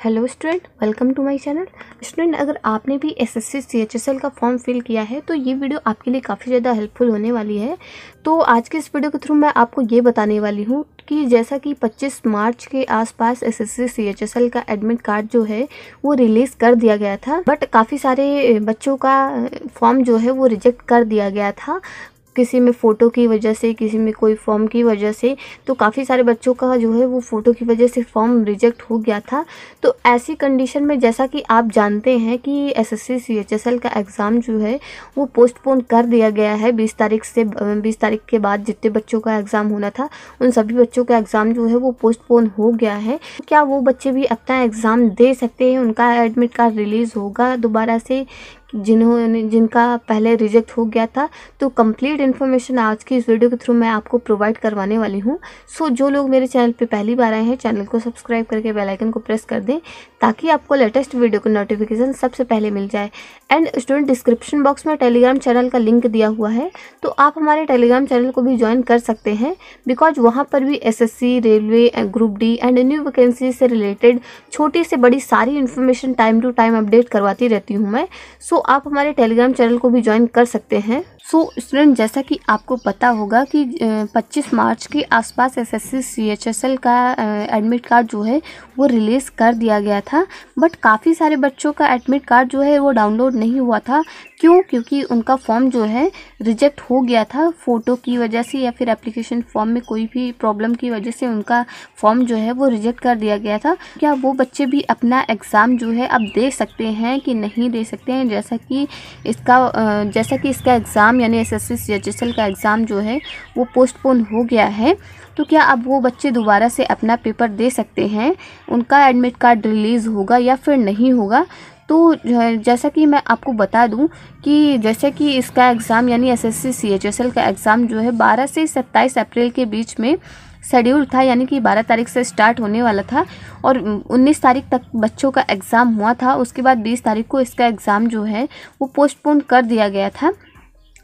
hello student welcome to my channel student अगर आपने भी एसएससी सीएचएसएल का फॉर्म फिल किया है तो ये वीडियो आपके लिए काफ़ी ज़्यादा हेल्पफुल होने वाली है तो आज के इस वीडियो के थ्रू मैं आपको ये बताने वाली हूँ कि जैसा कि 25 मार्च के आसपास एसएससी सीएचएसएल का एडमिट कार्ड जो है वो रिलीज़ कर दिया गया था बट काफ़ी सारे बच्चों का फॉर्म जो है वो रिजेक्ट कर दिया गया था किसी में फ़ोटो की वजह से किसी में कोई फॉर्म की वजह से तो काफ़ी सारे बच्चों का जो है वो फ़ोटो की वजह से फॉर्म रिजेक्ट हो गया था तो ऐसी कंडीशन में जैसा कि आप जानते हैं कि एसएससी सीएचएसएल का एग्ज़ाम जो है वो पोस्टपोन कर दिया गया है बीस तारीख से बीस तारीख के बाद जितने बच्चों का एग्ज़ाम होना था उन सभी बच्चों का एग्ज़ाम जो है वो पोस्टपोन हो गया है क्या वो बच्चे भी अपना एग्ज़ाम दे सकते हैं उनका एडमिट कार्ड रिलीज़ होगा दोबारा से जिन्होंने जिनका पहले रिजेक्ट हो गया था तो कंप्लीट इन्फॉर्मेशन आज की इस वीडियो के थ्रू मैं आपको प्रोवाइड करवाने वाली हूँ सो जो लोग मेरे चैनल पे पहली बार आए हैं चैनल को सब्सक्राइब करके बेल आइकन को प्रेस कर दें ताकि आपको लेटेस्ट वीडियो का नोटिफिकेशन सबसे पहले मिल जाए एंड स्टूडेंट डिस्क्रिप्शन बॉक्स में टेलीग्राम चैनल का लिंक दिया हुआ है तो आप हमारे टेलीग्राम चैनल को भी ज्वाइन कर सकते हैं बिकॉज वहाँ पर भी सी railway group D and new vacancy से रिलेटेड छोटी से बड़ी सारी information time to time update करवाती रहती हूँ मैं सो आप हमारे टेलीग्राम चैनल को भी ज्वाइन कर सकते हैं सो so, स्टूडेंट जैसा कि आपको पता होगा कि 25 मार्च के आसपास एसएससी सीएचएसएल का एडमिट कार्ड जो है वो रिलीज़ कर दिया गया था बट काफ़ी सारे बच्चों का एडमिट कार्ड जो है वो डाउनलोड नहीं हुआ था क्यों क्योंकि उनका फॉर्म जो है रिजेक्ट हो गया था फ़ोटो की वजह से या फिर एप्लीकेशन फॉर्म में कोई भी प्रॉब्लम की वजह से उनका फॉर्म जो है वो रिजेक्ट कर दिया गया था क्या वो बच्चे भी अपना एग्ज़ाम जो है अब दे सकते हैं कि नहीं दे सकते हैं जैसा कि इसका जैसा कि इसका एग्ज़ाम एग्ज़ाम यानी एसएससी सीएचएसएल का एग्ज़ाम जो है वो पोस्टपोन हो गया है तो क्या अब वो बच्चे दोबारा से अपना पेपर दे सकते हैं उनका एडमिट कार्ड रिलीज़ होगा या फिर नहीं होगा तो जैसा कि मैं आपको बता दूं कि जैसे कि इसका एग्ज़ाम यानी एसएससी सीएचएसएल का एग्ज़ाम जो है 12 से 27 अप्रैल के बीच में शेड्यूल था यानी कि 12 तारीख से स्टार्ट होने वाला था और 19 तारीख तक बच्चों का एग्ज़ाम हुआ था उसके बाद 20 तारीख को इसका एग्ज़ाम जो है वो पोस्टपोन कर दिया गया था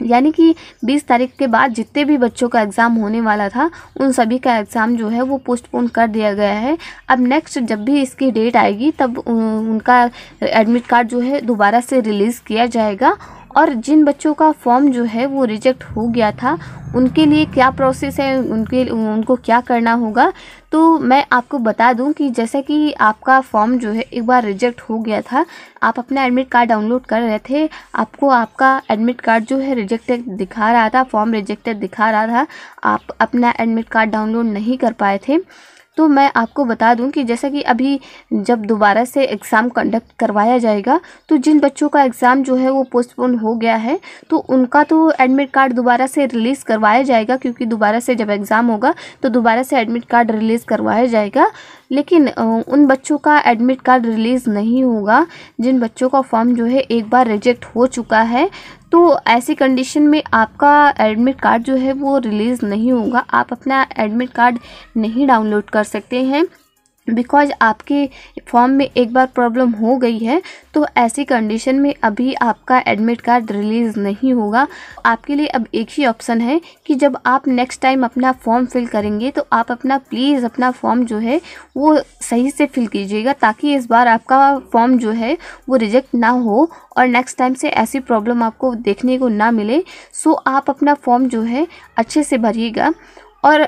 यानी कि 20 तारीख के बाद जितने भी बच्चों का एग्ज़ाम होने वाला था उन सभी का एग्ज़ाम जो है वो पोस्टपोन कर दिया गया है अब नेक्स्ट जब भी इसकी डेट आएगी तब उनका एडमिट कार्ड जो है दोबारा से रिलीज़ किया जाएगा और जिन बच्चों का फॉर्म जो है वो रिजेक्ट हो गया था उनके लिए क्या प्रोसेस है उनके उनको क्या करना होगा तो मैं आपको बता दूं कि जैसा कि आपका फॉर्म जो है एक बार रिजेक्ट हो गया था आप अपना एडमिट कार्ड डाउनलोड कर रहे थे आपको आपका एडमिट कार्ड जो है रिजेक्टेड दिखा रहा था फॉर्म रिजेक्टेड दिखा रहा था आप अपना एडमिट कार्ड डाउनलोड नहीं कर पाए थे तो मैं आपको बता दूं कि जैसा कि अभी जब दोबारा से एग्ज़ाम कंडक्ट करवाया जाएगा तो जिन बच्चों का एग्ज़ाम जो है वो पोस्टपोन हो गया है तो उनका तो एडमिट कार्ड दोबारा से रिलीज़ करवाया जाएगा क्योंकि दोबारा से जब एग्ज़ाम होगा तो दोबारा से एडमिट कार्ड रिलीज़ करवाया जाएगा लेकिन उन बच्चों का एडमिट कार्ड रिलीज़ नहीं होगा जिन बच्चों का फॉर्म जो है एक बार रिजेक्ट हो चुका है तो ऐसी कंडीशन में आपका एडमिट कार्ड जो है वो रिलीज़ नहीं होगा आप अपना एडमिट कार्ड नहीं डाउनलोड कर सकते हैं बिकॉज आपके फॉर्म में एक बार प्रॉब्लम हो गई है तो ऐसी कंडीशन में अभी आपका एडमिट कार्ड रिलीज़ नहीं होगा आपके लिए अब एक ही ऑप्शन है कि जब आप नेक्स्ट टाइम अपना फॉर्म फिल करेंगे तो आप अपना प्लीज़ अपना फॉर्म जो है वो सही से फिल कीजिएगा ताकि इस बार आपका फॉर्म जो है वो रिजेक्ट ना हो और नेक्स्ट टाइम से ऐसी प्रॉब्लम आपको देखने को ना मिले सो आप अपना फॉर्म जो है अच्छे से भरिएगा और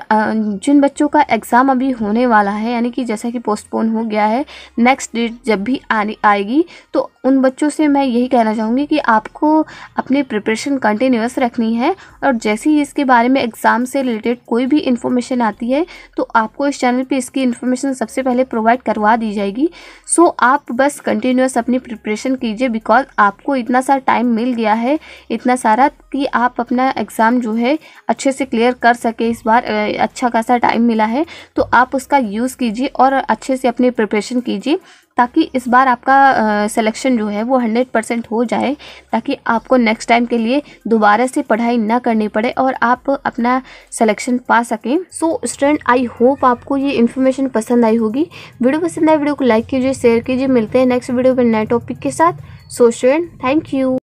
जिन बच्चों का एग्ज़ाम अभी होने वाला है यानी कि जैसा कि पोस्टपोन हो गया है नेक्स्ट डेट जब भी आने आएगी तो उन बच्चों से मैं यही कहना चाहूँगी कि आपको अपनी प्रिपरेशन कंटिन्यूस रखनी है और जैसे ही इसके बारे में एग्ज़ाम से रिलेटेड कोई भी इन्फॉर्मेशन आती है तो आपको इस चैनल पर इसकी इन्फॉर्मेशन सबसे पहले प्रोवाइड करवा दी जाएगी सो आप बस कंटिन्यूस अपनी प्रिपरेशन कीजिए बिकॉज आपको इतना सारा टाइम मिल गया है इतना सारा कि आप अपना एग्ज़ाम जो है अच्छे से क्लियर कर सके इस बार बार अच्छा खासा टाइम मिला है तो आप उसका यूज़ कीजिए और अच्छे से अपनी प्रिपरेशन कीजिए ताकि इस बार आपका सिलेक्शन जो है वो हंड्रेड परसेंट हो जाए ताकि आपको नेक्स्ट टाइम के लिए दोबारा से पढ़ाई ना करनी पड़े और आप अपना सिलेक्शन पा सकें सो स्टूडेंट आई होप आपको ये इन्फॉर्मेशन पसंद आई होगी वीडियो पसंद आए वीडियो को लाइक कीजिए शेयर कीजिए मिलते हैं नेक्स्ट वीडियो में नए टॉपिक के साथ सो स्टूडेंट थैंक यू